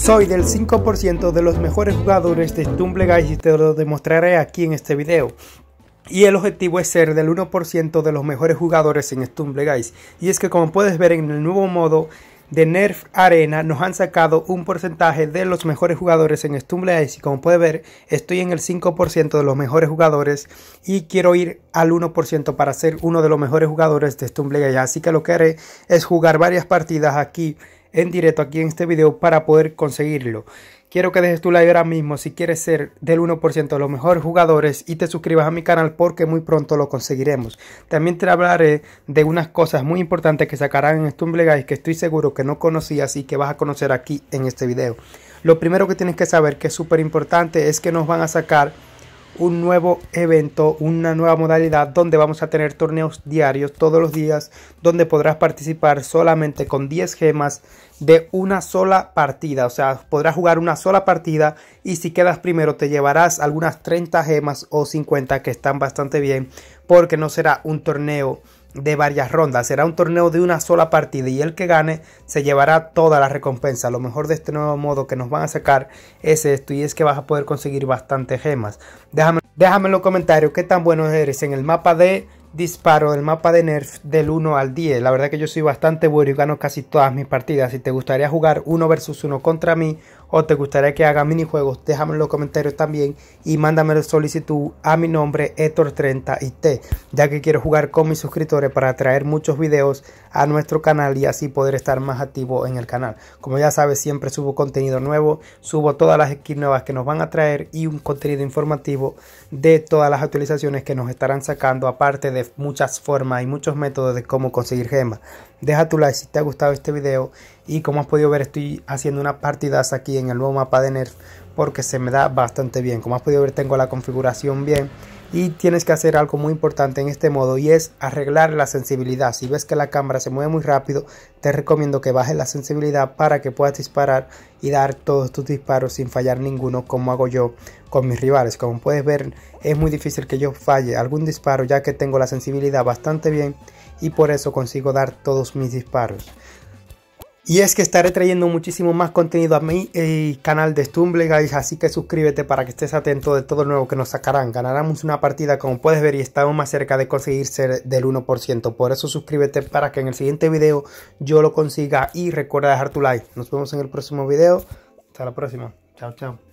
Soy del 5% de los mejores jugadores de Stumble Guys y te lo demostraré aquí en este video. Y el objetivo es ser del 1% de los mejores jugadores en Stumble Guys. Y es que como puedes ver en el nuevo modo de Nerf Arena nos han sacado un porcentaje de los mejores jugadores en Stumble Guys. Y como puedes ver estoy en el 5% de los mejores jugadores y quiero ir al 1% para ser uno de los mejores jugadores de Stumble Guys. Así que lo que haré es jugar varias partidas aquí en directo aquí en este video para poder conseguirlo. Quiero que dejes tu like ahora mismo si quieres ser del 1% de los mejores jugadores y te suscribas a mi canal porque muy pronto lo conseguiremos. También te hablaré de unas cosas muy importantes que sacarán en Stumble Guys que estoy seguro que no conocías y que vas a conocer aquí en este video. Lo primero que tienes que saber que es súper importante es que nos van a sacar un nuevo evento, una nueva modalidad donde vamos a tener torneos diarios todos los días, donde podrás participar solamente con 10 gemas de una sola partida. O sea, podrás jugar una sola partida y si quedas primero te llevarás algunas 30 gemas o 50 que están bastante bien porque no será un torneo de varias rondas. Será un torneo de una sola partida y el que gane se llevará toda la recompensa. Lo mejor de este nuevo modo que nos van a sacar es esto y es que vas a poder conseguir bastantes gemas. Déjame Déjame en los comentarios qué tan buenos eres en el mapa de disparo el mapa de Nerf del 1 al 10. La verdad que yo soy bastante bueno y gano casi todas mis partidas. Si te gustaría jugar uno versus uno contra mí o te gustaría que haga minijuegos, déjame en los comentarios también y mándame la solicitud a mi nombre Héctor30IT, ya que quiero jugar con mis suscriptores para traer muchos videos a nuestro canal y así poder estar más activo en el canal. Como ya sabes, siempre subo contenido nuevo, subo todas las skins nuevas que nos van a traer y un contenido informativo de todas las actualizaciones que nos estarán sacando aparte de muchas formas y muchos métodos de cómo conseguir gemas. Deja tu like si te ha gustado este video y como has podido ver estoy haciendo unas partidas aquí en el nuevo mapa de Nerf porque se me da bastante bien. Como has podido ver tengo la configuración bien y tienes que hacer algo muy importante en este modo y es arreglar la sensibilidad. Si ves que la cámara se mueve muy rápido, te recomiendo que bajes la sensibilidad para que puedas disparar y dar todos tus disparos sin fallar ninguno como hago yo con mis rivales. Como puedes ver, es muy difícil que yo falle algún disparo ya que tengo la sensibilidad bastante bien y por eso consigo dar todos mis disparos. Y es que estaré trayendo muchísimo más contenido a mi eh, canal de Stumble Guys, así que suscríbete para que estés atento de todo lo nuevo que nos sacarán. Ganaremos una partida como puedes ver y estamos más cerca de conseguir ser del 1%. Por eso suscríbete para que en el siguiente video yo lo consiga y recuerda dejar tu like. Nos vemos en el próximo video. Hasta la próxima. Chao, chao.